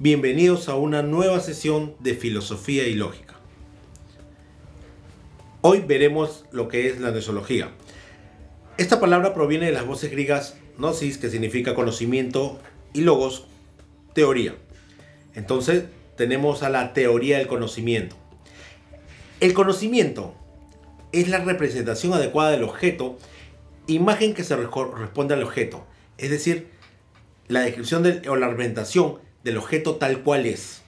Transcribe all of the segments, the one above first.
Bienvenidos a una nueva sesión de filosofía y lógica. Hoy veremos lo que es la nosología. Esta palabra proviene de las voces griegas gnosis, que significa conocimiento, y logos, teoría. Entonces tenemos a la teoría del conocimiento. El conocimiento es la representación adecuada del objeto, imagen que se corresponde al objeto, es decir, la descripción o la representación del objeto tal cual es.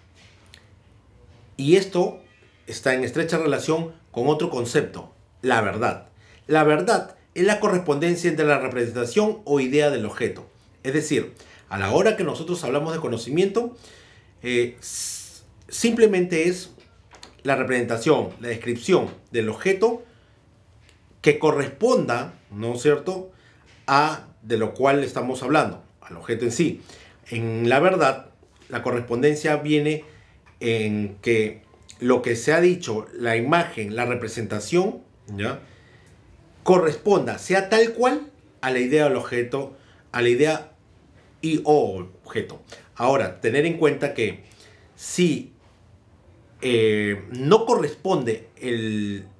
Y esto está en estrecha relación con otro concepto, la verdad. La verdad es la correspondencia entre la representación o idea del objeto. Es decir, a la hora que nosotros hablamos de conocimiento, eh, simplemente es la representación, la descripción del objeto que corresponda, ¿no es cierto?, a de lo cual estamos hablando, al objeto en sí. En la verdad, la correspondencia viene en que lo que se ha dicho, la imagen, la representación, ¿ya? corresponda, sea tal cual, a la idea del objeto, a la idea y o objeto. Ahora, tener en cuenta que si eh, no corresponde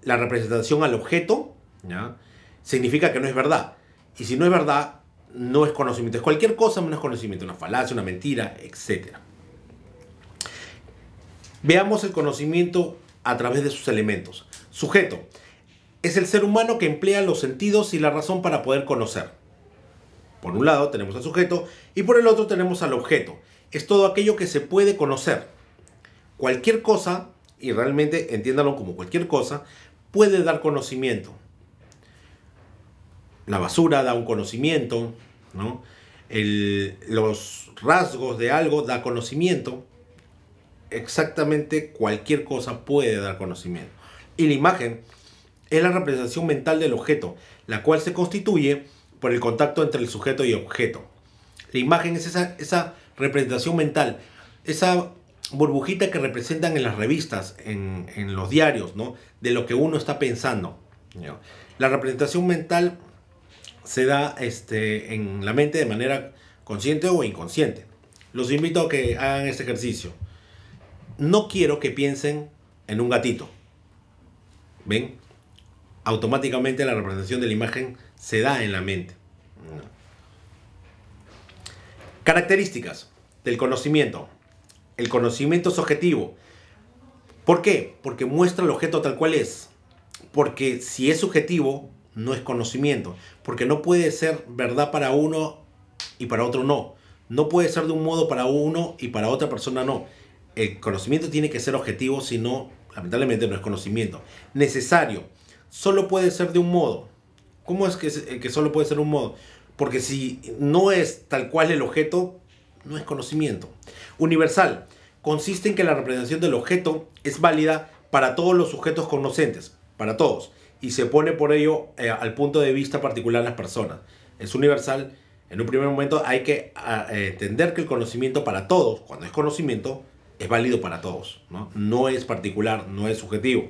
la representación al objeto, ¿ya? significa que no es verdad. Y si no es verdad, no es conocimiento. Es cualquier cosa no es conocimiento, una falacia, una mentira, etc. Veamos el conocimiento a través de sus elementos. Sujeto. Es el ser humano que emplea los sentidos y la razón para poder conocer. Por un lado tenemos al sujeto y por el otro tenemos al objeto. Es todo aquello que se puede conocer. Cualquier cosa, y realmente entiéndalo como cualquier cosa, puede dar conocimiento. La basura da un conocimiento, ¿no? los rasgos de algo da conocimiento. Exactamente cualquier cosa puede dar conocimiento. Y la imagen es la representación mental del objeto, la cual se constituye por el contacto entre el sujeto y objeto. La imagen es esa, representación mental, esa burbujita que representan en las revistas, en, los diarios, ¿no? de lo que uno está pensando. La representación mental se da este, en la mente de manera consciente o inconsciente. Los invito a que hagan este ejercicio. No quiero que piensen en un gatito. ¿Ven? Automáticamente la representación de la imagen se da en la mente. Características del conocimiento. El conocimiento es objetivo. ¿Por qué? Porque muestra el objeto tal cual es. Porque si es subjetivo, no es conocimiento, porque no puede ser verdad para uno y para otro no. No puede ser de un modo para uno y para otra persona no. El conocimiento tiene que ser objetivo, si no, lamentablemente no es conocimiento. Necesario. Solo puede ser de un modo. ¿Cómo es que, eh, que solo puede ser un modo? Porque si no es tal cual el objeto, no es conocimiento. Universal. Consiste en que la representación del objeto es válida para todos los sujetos conocentes, para todos, y se pone por ello eh, al punto de vista particular de las personas. Es universal. En un primer momento hay que ah, eh, entender que el conocimiento para todos, cuando es conocimiento, es válido para todos. ¿no? no es particular, no es subjetivo.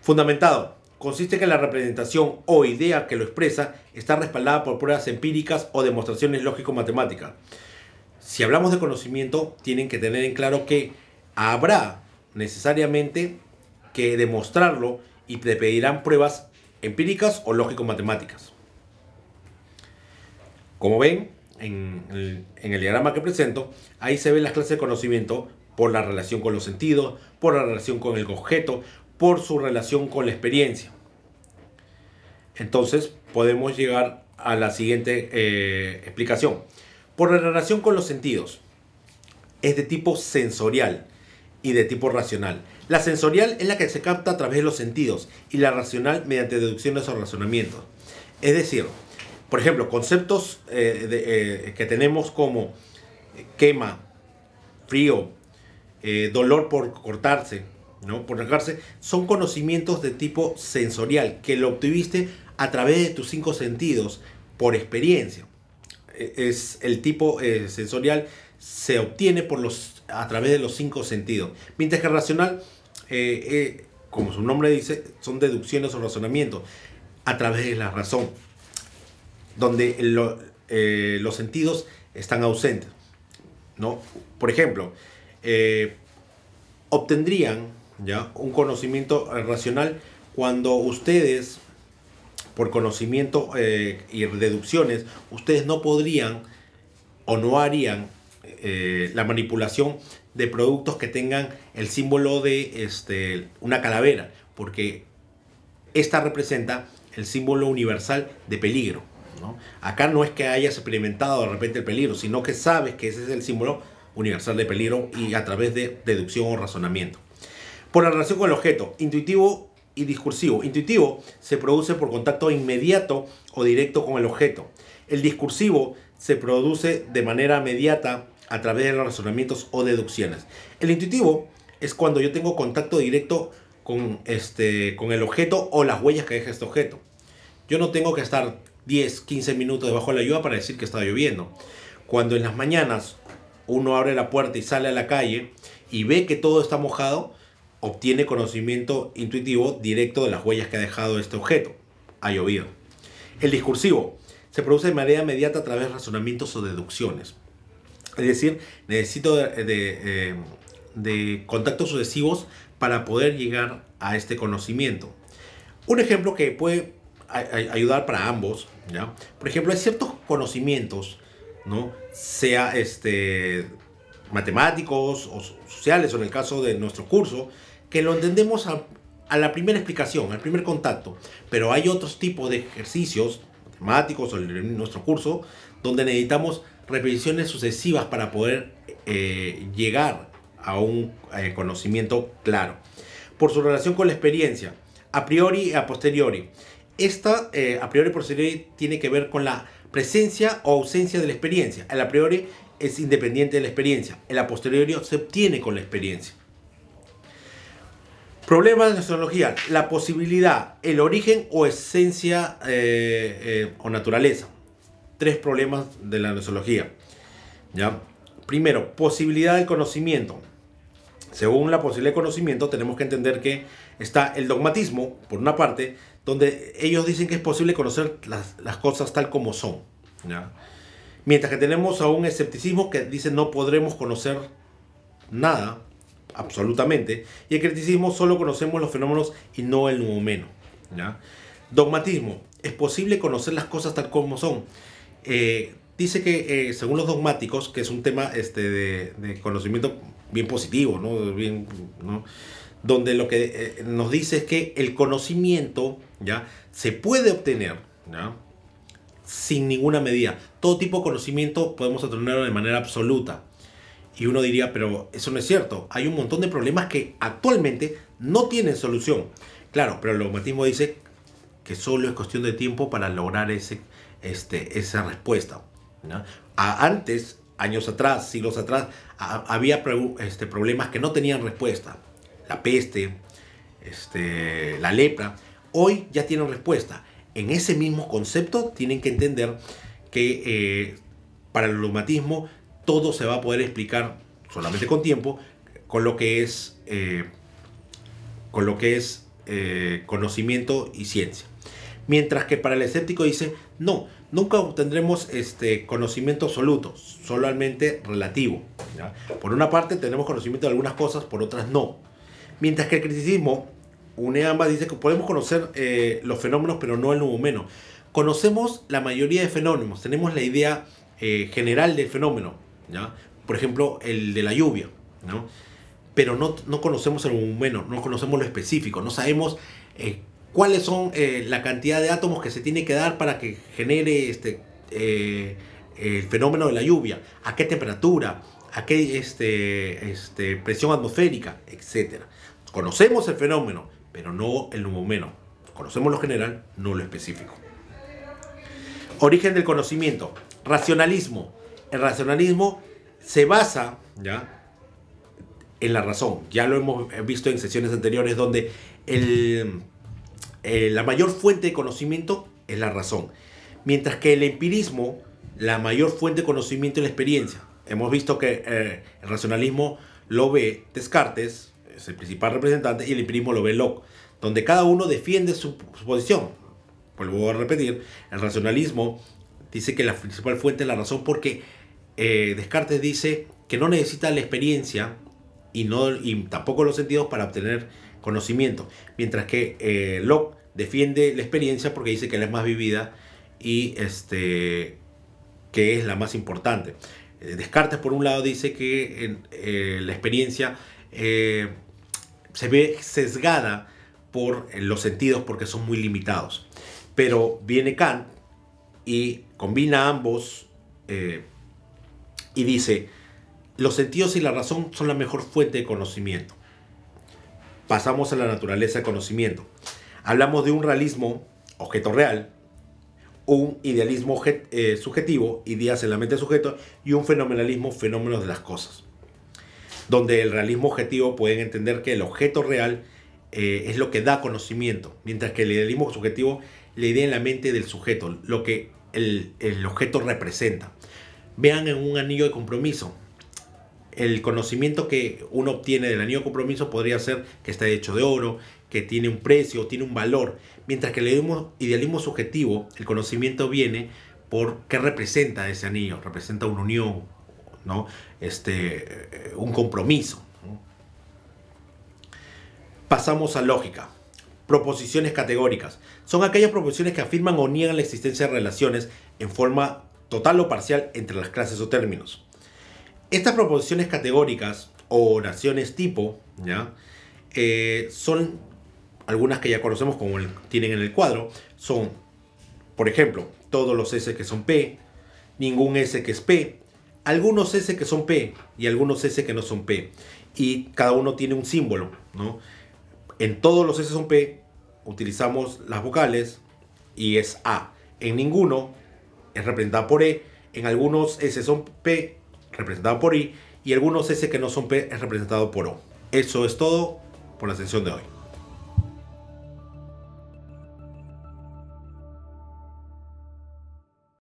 Fundamentado. Consiste que la representación o idea que lo expresa está respaldada por pruebas empíricas o demostraciones lógico-matemáticas. Si hablamos de conocimiento, tienen que tener en claro que habrá necesariamente que demostrarlo y te pedirán pruebas empíricas o lógico-matemáticas. Como ven, en el, diagrama que presento, ahí se ven las clases de conocimiento por la relación con los sentidos, por la relación con el objeto, por su relación con la experiencia. Entonces, podemos llegar a la siguiente eh, explicación. Por la relación con los sentidos, es de tipo sensorial y de tipo racional. La sensorial es la que se capta a través de los sentidos y la racional mediante deducciones o razonamientos. Es decir, por ejemplo, conceptos eh, eh, que tenemos como eh, quema, frío, dolor por cortarse, ¿no? por rasgarse, son conocimientos de tipo sensorial que lo obtuviste a través de tus cinco sentidos por experiencia. E, es el tipo sensorial se obtiene por los a través de los cinco sentidos. Mientras que racional, eh, eh, como su nombre dice, son deducciones o razonamientos a través de la razón, donde eh, los sentidos están ausentes. ¿no? Por ejemplo, obtendrían ¿ya? un conocimiento racional cuando ustedes, por conocimiento y deducciones, ustedes no podrían o no harían eh, la manipulación de productos que tengan el símbolo de este, una calavera, porque esta representa el símbolo universal de peligro. Acá no es que hayas experimentado de repente el peligro, sino que sabes que ese es el símbolo universal de peligro y a través de deducción o razonamiento. Por la relación con el objeto, intuitivo y discursivo. Intuitivo se produce por contacto inmediato o directo con el objeto. El discursivo se produce de manera mediata a través de los razonamientos o deducciones. El intuitivo es cuando yo tengo contacto directo con, este, con el objeto o las huellas que deja este objeto. Yo no tengo que estar 10, 15 minutos debajo de la lluvia para decir que está lloviendo. Cuando en las mañanas uno abre la puerta y sale a la calle y ve que todo está mojado, obtiene conocimiento intuitivo directo de las huellas que ha dejado este objeto. Ha llovido. El discursivo se produce de manera inmediata a través de razonamientos o deducciones. Es decir, necesito eh, de, contactos sucesivos para poder llegar a este conocimiento. Un ejemplo que puede ayudar para ambos, ¿ya? Por ejemplo, hay ciertos conocimientos, ¿no? Sea este matemáticos o sociales, o en el caso de nuestro curso, que lo entendemos a, la primera explicación, al primer contacto. Pero hay otros tipos de ejercicios matemáticos o en nuestro curso donde necesitamos repeticiones sucesivas para poder eh, llegar a un eh, conocimiento claro. Por su relación con la experiencia, a priori y a posteriori. Esta eh, a priori y posteriori tiene que ver con la presencia o ausencia de la experiencia. El a priori es independiente de la experiencia. El a posteriori se obtiene con la experiencia. Problemas de astrología. La posibilidad, el origen o esencia o naturaleza tres problemas de la nosología. ¿ya? Primero, posibilidad del conocimiento. Según la posibilidad de conocimiento, tenemos que entender que está el dogmatismo, por una parte, donde ellos dicen que es posible conocer las, cosas tal como son. Mientras que tenemos a un escepticismo que dice no podremos conocer nada, absolutamente, y el criticismo solo conocemos los fenómenos y no el Ya Dogmatismo, es posible conocer las cosas tal como son. Eh, dice que eh, según los dogmáticos, que es un tema este, de, conocimiento bien positivo, Bien, donde lo que eh, nos dice es que el conocimiento ¿ya? se puede obtener sin ninguna medida. Todo tipo de conocimiento podemos obtenerlo de manera absoluta. Y uno diría, pero eso no es cierto. Hay un montón de problemas que actualmente no tienen solución. Claro, pero el dogmatismo dice que solo es cuestión de tiempo para lograr ese, este, esa respuesta. antes, años atrás, siglos atrás, había este, problemas que no tenían respuesta. La peste, este, la lepra, hoy ya tienen respuesta. En ese mismo concepto tienen que entender que eh, para el reumatismo todo se va a poder explicar solamente con tiempo, con lo que es, eh, con lo que es eh, conocimiento y ciencia. Mientras que para el escéptico dice, no, nunca obtendremos este conocimiento absoluto, solamente relativo. Por una parte tenemos conocimiento de algunas cosas, por otras no. Mientras que el criticismo, une ambas, dice que podemos conocer eh, los fenómenos, pero no el número. Conocemos la mayoría de fenómenos, tenemos la idea eh, general del fenómeno, ¿ya? por ejemplo, el de la lluvia, pero no, conocemos el número, no conocemos lo específico, no sabemos eh, cuáles son eh, la cantidad de átomos que se tiene que dar para que genere este, eh, el fenómeno de la lluvia, a qué temperatura, a qué este, este, presión atmosférica, Etcétera. Conocemos el fenómeno, pero no el número. Conocemos lo general, no lo específico. Origen del conocimiento. Racionalismo. El racionalismo se basa ¿ya? en la razón. Ya lo hemos visto en sesiones anteriores donde el eh, la mayor fuente de conocimiento es la razón. Mientras que el empirismo, la mayor fuente de conocimiento es la experiencia. Hemos visto que eh, el racionalismo lo ve Descartes, es el principal representante, y el empirismo lo ve Locke, donde cada uno defiende su, posición. Pues vuelvo a repetir, el racionalismo dice que la principal fuente es la razón porque eh, Descartes dice que no necesita la experiencia y, no, y tampoco los sentidos para obtener conocimiento. Mientras que eh, Locke defiende la experiencia porque dice que la es más vivida y este, que es la más importante. Eh, Descartes, por un lado, dice que eh, la experiencia se ve sesgada por los sentidos porque son muy limitados. Pero viene Kant y combina ambos y dice, los sentidos y la razón son la mejor fuente de conocimiento pasamos a la naturaleza del conocimiento. Hablamos de un realismo, objeto real, un idealismo eh, subjetivo, ideas en la mente sujeto, y un fenomenalismo, fenómenos de las cosas. Donde el realismo objetivo pueden entender que el objeto real eh, es lo que da conocimiento, mientras que el idealismo subjetivo, la idea en la mente del sujeto, lo que el objeto representa. Vean en un anillo de compromiso, el conocimiento que uno obtiene del anillo de compromiso podría ser que está hecho de oro, que tiene un precio, tiene un valor, mientras que el idealismo, subjetivo, el conocimiento viene por qué representa ese anillo, representa una unión, ¿no? este, eh, un compromiso. Pasamos a lógica. Proposiciones categóricas. Son aquellas proposiciones que afirman o niegan la existencia de relaciones en forma total o parcial entre las clases o términos. Estas proposiciones categóricas o oraciones tipo, ¿ya? Eh, son algunas que ya conocemos como tienen en el cuadro. Son, por ejemplo, todos los S que son P, ningún S que es P, algunos S que son P y algunos S que no son P. Y cada uno tiene un símbolo, ¿no? En todos los S son P, utilizamos las vocales y es A. En ninguno es representada por E. En algunos S son P representado por I y algunos S que no son P es representado por O. Eso es todo por la sesión de hoy.